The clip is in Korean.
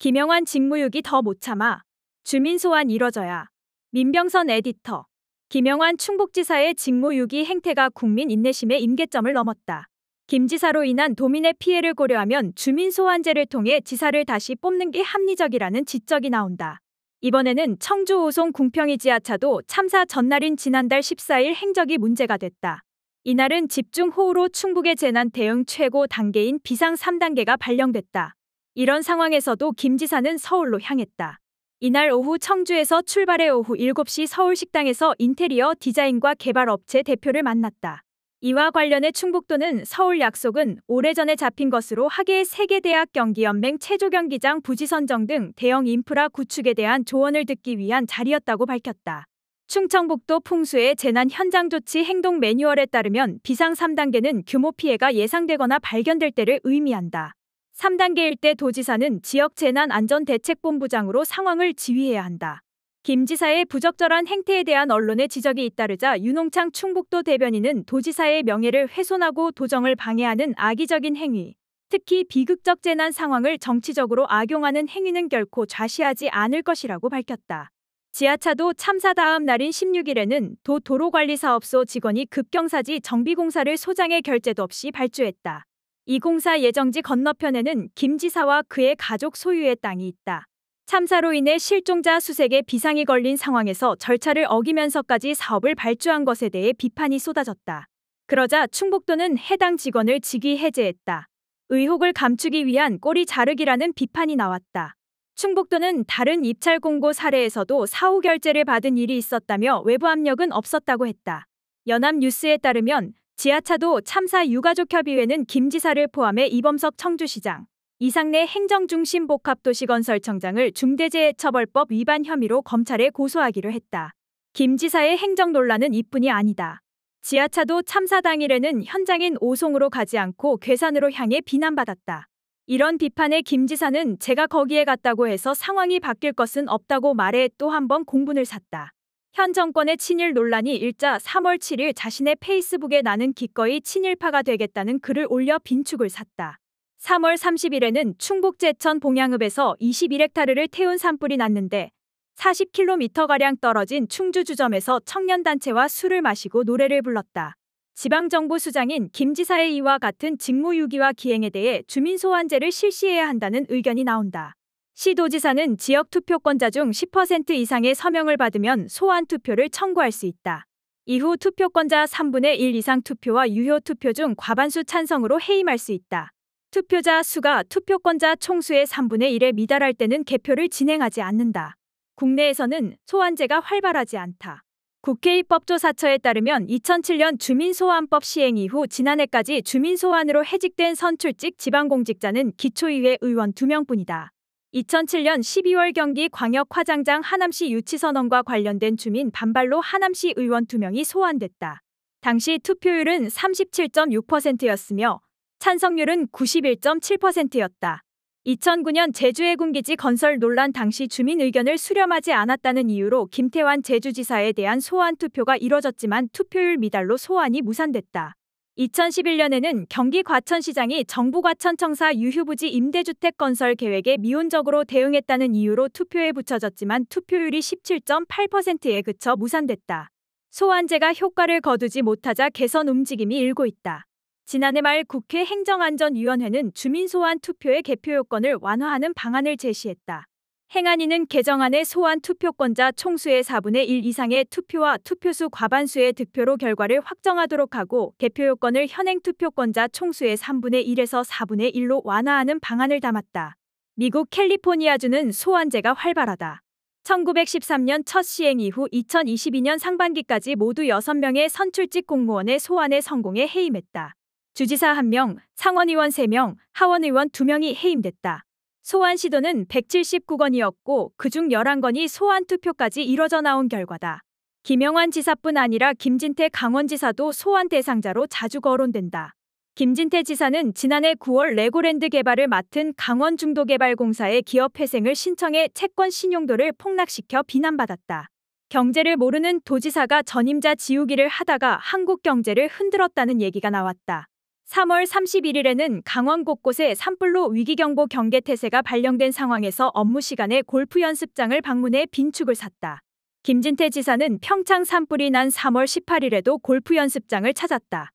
김영환 직무유기 더 못 참아. 주민 소환 이뤄져야. 민병선 에디터. 김영환 충북지사의 직무유기 행태가 국민 인내심의 임계점을 넘었다. 김 지사로 인한 도민의 피해를 고려하면 주민 소환제를 통해 지사를 다시 뽑는 게 합리적이라는 지적이 나온다. 이번에는 청주 5송 궁평이 지하차도 참사 전날인 지난달 14일 행적이 문제가 됐다. 이날은 집중 호우로 충북의 재난 대응 최고 단계인 비상 3단계가 발령됐다. 이런 상황에서도 김 지사는 서울로 향했다. 이날 오후 청주에서 출발해 오후 7시 서울 식당에서 인테리어 디자인과 개발 업체 대표를 만났다. 이와 관련해 충북도는 서울 약속은 오래전에 잡힌 것으로 하계 의 세계대학 경기연맹 체조경기장 부지 선정 등 대형 인프라 구축에 대한 조언을 듣기 위한 자리였다고 밝혔다. 충청북도 풍수의 재난 현장 조치 행동 매뉴얼에 따르면 비상 3단계는 규모 피해가 예상되거나 발견될 때를 의미한다. 3단계일 때 도지사는 지역재난안전대책본부장으로 상황을 지휘해야 한다. 김 지사의 부적절한 행태에 대한 언론의 지적이 잇따르자 윤홍창 충북도 대변인은 도지사의 명예를 훼손하고 도정을 방해하는 악의적인 행위, 특히 비극적 재난 상황을 정치적으로 악용하는 행위는 결코 좌시하지 않을 것이라고 밝혔다. 지하차도 참사 다음 날인 16일에는 도 도로관리사업소 직원이 급경사지 정비공사를 소장의 결제도 없이 발주했다. 이공사 예정지 건너편에는 김 지사와 그의 가족 소유의 땅이 있다. 참사로 인해 실종자 수색에 비상이 걸린 상황에서 절차를 어기면서까지 사업을 발주한 것에 대해 비판이 쏟아졌다. 그러자 충북도는 해당 직원을 직위 해제했다. 의혹을 감추기 위한 꼬리 자르기라는 비판이 나왔다. 충북도는 다른 입찰 공고 사례에서도 사후 결제를 받은 일이 있었다며 외부 압력은 없었다고 했다. 연합뉴스에 따르면 지하차도 참사 유가족협의회는 김 지사를 포함해 이범석 청주시장, 이상내 행정중심 복합도시건설청장을 중대재해처벌법 위반 혐의로 검찰에 고소하기로 했다. 김 지사의 행정 논란은 이뿐이 아니다. 지하차도 참사 당일에는 현장인 오송으로 가지 않고 괴산으로 향해 비난받았다. 이런 비판에 김 지사는 제가 거기에 갔다고 해서 상황이 바뀔 것은 없다고 말해 또 한 번 공분을 샀다. 현 정권의 친일 논란이 일자 3월 7일 자신의 페이스북에 나는 기꺼이 친일파가 되겠다는 글을 올려 빈축을 샀다. 3월 30일에는 충북 제천 봉양읍에서 21헥타르를 태운 산불이 났는데 40km가량 떨어진 충주 주점에서 청년단체와 술을 마시고 노래를 불렀다. 지방정부 수장인 김 지사의 이와 같은 직무유기와 기행에 대해 주민소환제를 실시해야 한다는 의견이 나온다. 시도지사는 지역 투표권자 중 10% 이상의 서명을 받으면 소환 투표를 청구할 수 있다. 이후 투표권자 3분의 1 이상 투표와 유효 투표 중 과반수 찬성으로 해임할 수 있다. 투표자 수가 투표권자 총수의 3분의 1에 미달할 때는 개표를 진행하지 않는다. 국내에서는 소환제가 활발하지 않다. 국회의 법조사처에 따르면 2007년 주민소환법 시행 이후 지난해까지 주민소환으로 해직된 선출직 지방공직자는 기초의회 의원 2명뿐이다. 2007년 12월 경기 광역화장장 하남시 유치선언과 관련된 주민 반발로 하남시 의원 2명이 소환됐다. 당시 투표율은 37.6%였으며 찬성률은 91.7%였다. 2009년 제주의 군기지 건설 논란 당시 주민 의견을 수렴하지 않았다는 이유로 김태환 제주지사에 대한 소환 투표가 이뤄졌지만 투표율 미달로 소환이 무산됐다. 2011년에는 경기 과천시장이 정부 과천청사 유휴부지 임대주택 건설 계획에 미온적으로 대응했다는 이유로 투표에 붙여졌지만 투표율이 17.8%에 그쳐 무산됐다. 소환제가 효과를 거두지 못하자 개선 움직임이 일고 있다. 지난해 말 국회 행정안전위원회는 주민소환 투표의 개표 요건을 완화하는 방안을 제시했다. 행안위는 개정안의 소환 투표권자 총수의 4분의 1 이상의 투표와 투표수 과반수의 득표로 결과를 확정하도록 하고 개표 요건을 현행 투표권자 총수의 3분의 1에서 4분의 1로 완화하는 방안을 담았다. 미국 캘리포니아주는 소환제가 활발하다. 1913년 첫 시행 이후 2022년 상반기까지 모두 6명의 선출직 공무원의 소환에 성공해 해임했다. 주지사 1명, 상원의원 3명, 하원의원 2명이 해임됐다. 소환 시도는 179건이었고 그 중 11건이 소환 투표까지 이뤄져 나온 결과다. 김영환 지사뿐 아니라 김진태 강원지사도 소환 대상자로 자주 거론된다. 김진태 지사는 지난해 9월 레고랜드 개발을 맡은 강원중도개발공사의 기업회생을 신청해 채권 신용도를 폭락시켜 비난받았다. 경제를 모르는 도지사가 전임자 지우기를 하다가 한국 경제를 흔들었다는 얘기가 나왔다. 3월 31일에는 강원 곳곳에 산불로 위기경보 경계태세가 발령된 상황에서 업무 시간에 골프 연습장을 방문해 빈축을 샀다. 김진태 지사는 평창 산불이 난 3월 18일에도 골프 연습장을 찾았다.